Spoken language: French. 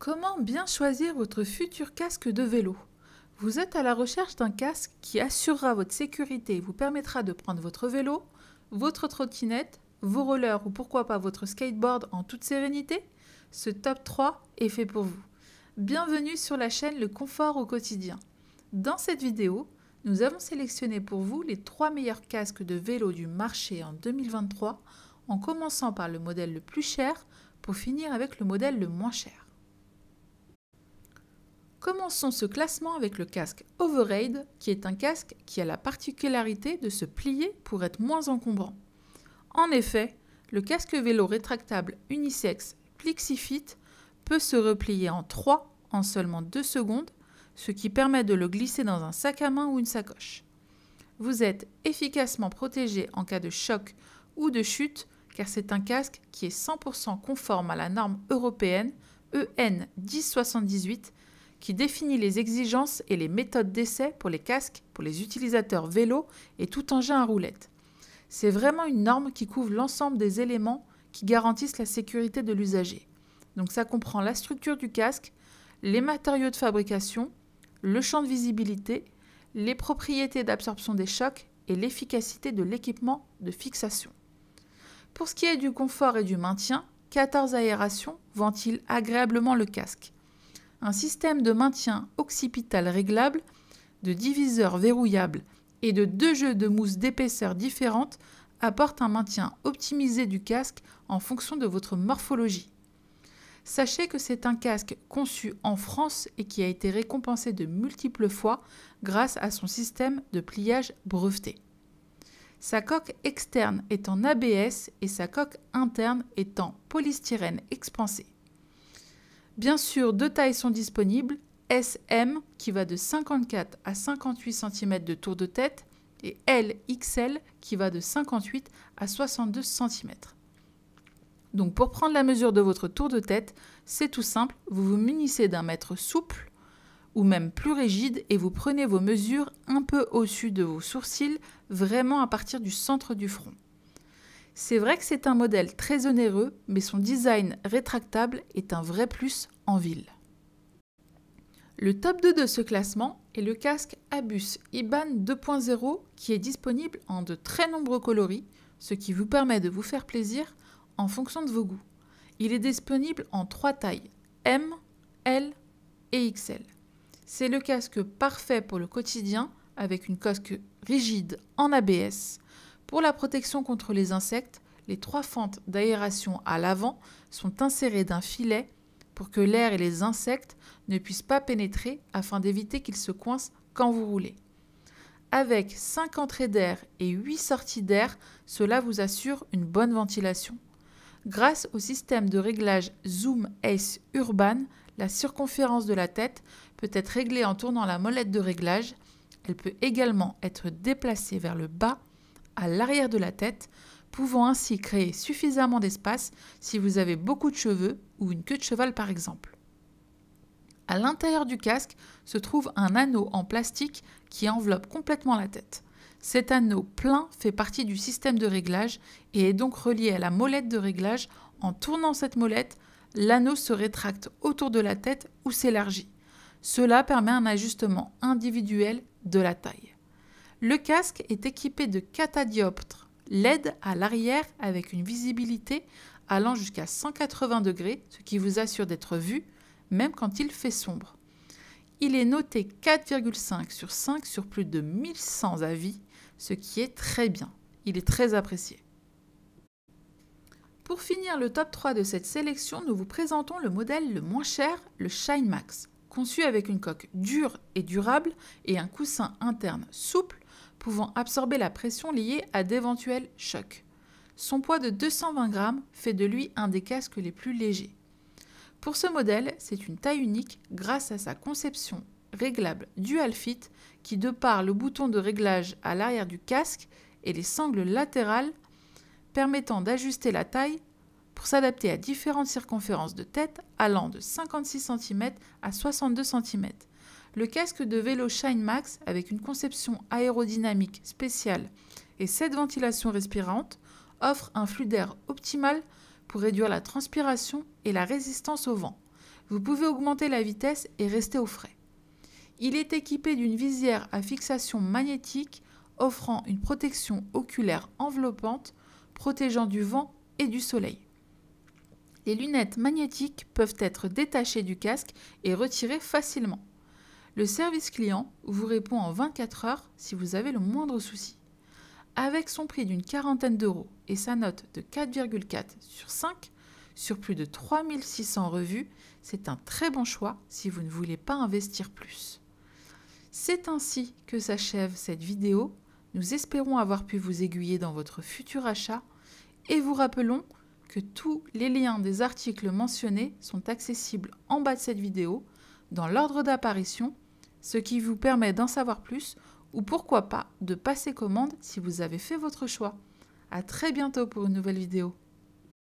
Comment bien choisir votre futur casque de vélo Vous êtes à la recherche d'un casque qui assurera votre sécurité et vous permettra de prendre votre vélo, votre trottinette, vos rollers ou pourquoi pas votre skateboard en toute sérénité Ce top 3 est fait pour vous. Bienvenue sur la chaîne Le confort au quotidien. Dans cette vidéo, nous avons sélectionné pour vous les 3 meilleurs casques de vélo du marché en 2023 en commençant par le modèle le plus cher pour finir avec le modèle le moins cher. Commençons ce classement avec le casque Overraid, qui est un casque qui a la particularité de se plier pour être moins encombrant. En effet, le casque vélo rétractable Unisex Plexifit peut se replier en 3 en seulement 2 secondes, ce qui permet de le glisser dans un sac à main ou une sacoche. Vous êtes efficacement protégé en cas de choc ou de chute, car c'est un casque qui est 100% conforme à la norme européenne EN 1078 qui définit les exigences et les méthodes d'essai pour les casques, pour les utilisateurs vélos et tout engin à roulettes. C'est vraiment une norme qui couvre l'ensemble des éléments qui garantissent la sécurité de l'usager. Donc ça comprend la structure du casque, les matériaux de fabrication, le champ de visibilité, les propriétés d'absorption des chocs et l'efficacité de l'équipement de fixation. Pour ce qui est du confort et du maintien, 14 aérations ventilent agréablement le casque un système de maintien occipital réglable, de diviseurs verrouillables et de deux jeux de mousse d'épaisseur différentes apporte un maintien optimisé du casque en fonction de votre morphologie. Sachez que c'est un casque conçu en France et qui a été récompensé de multiples fois grâce à son système de pliage breveté. Sa coque externe est en ABS et sa coque interne est en polystyrène expansé. Bien sûr, deux tailles sont disponibles, SM qui va de 54 à 58 cm de tour de tête et LXL qui va de 58 à 62 cm. Donc pour prendre la mesure de votre tour de tête, c'est tout simple, vous vous munissez d'un mètre souple ou même plus rigide et vous prenez vos mesures un peu au-dessus de vos sourcils, vraiment à partir du centre du front. C'est vrai que c'est un modèle très onéreux, mais son design rétractable est un vrai plus en ville. Le top 2 de ce classement est le casque Abus IBAN 2.0 qui est disponible en de très nombreux coloris, ce qui vous permet de vous faire plaisir en fonction de vos goûts. Il est disponible en trois tailles, M, L et XL. C'est le casque parfait pour le quotidien avec une cosque rigide en ABS. Pour la protection contre les insectes, les trois fentes d'aération à l'avant sont insérées d'un filet pour que l'air et les insectes ne puissent pas pénétrer afin d'éviter qu'ils se coincent quand vous roulez. Avec 5 entrées d'air et 8 sorties d'air, cela vous assure une bonne ventilation. Grâce au système de réglage Zoom Ace Urban, la circonférence de la tête peut être réglée en tournant la molette de réglage. Elle peut également être déplacée vers le bas l'arrière de la tête, pouvant ainsi créer suffisamment d'espace si vous avez beaucoup de cheveux ou une queue de cheval par exemple. À l'intérieur du casque se trouve un anneau en plastique qui enveloppe complètement la tête. Cet anneau plein fait partie du système de réglage et est donc relié à la molette de réglage. En tournant cette molette, l'anneau se rétracte autour de la tête ou s'élargit. Cela permet un ajustement individuel de la taille. Le casque est équipé de catadioptres, LED à l'arrière avec une visibilité allant jusqu'à 180 degrés, ce qui vous assure d'être vu, même quand il fait sombre. Il est noté 4,5 sur 5 sur plus de 1100 avis, ce qui est très bien. Il est très apprécié. Pour finir le top 3 de cette sélection, nous vous présentons le modèle le moins cher, le Shine Max. Conçu avec une coque dure et durable et un coussin interne souple, pouvant absorber la pression liée à d'éventuels chocs. Son poids de 220 grammes fait de lui un des casques les plus légers. Pour ce modèle, c'est une taille unique grâce à sa conception réglable dual fit qui, de par le bouton de réglage à l'arrière du casque et les sangles latérales permettant d'ajuster la taille pour s'adapter à différentes circonférences de tête allant de 56 cm à 62 cm le casque de vélo Shine Max avec une conception aérodynamique spéciale et cette ventilation respirante offre un flux d'air optimal pour réduire la transpiration et la résistance au vent. Vous pouvez augmenter la vitesse et rester au frais. Il est équipé d'une visière à fixation magnétique offrant une protection oculaire enveloppante protégeant du vent et du soleil. Les lunettes magnétiques peuvent être détachées du casque et retirées facilement. Le service client vous répond en 24 heures si vous avez le moindre souci. Avec son prix d'une quarantaine d'euros et sa note de 4,4 sur 5, sur plus de 3600 revues, c'est un très bon choix si vous ne voulez pas investir plus. C'est ainsi que s'achève cette vidéo. Nous espérons avoir pu vous aiguiller dans votre futur achat et vous rappelons que tous les liens des articles mentionnés sont accessibles en bas de cette vidéo dans l'ordre d'apparition, ce qui vous permet d'en savoir plus ou pourquoi pas de passer commande si vous avez fait votre choix. A très bientôt pour une nouvelle vidéo.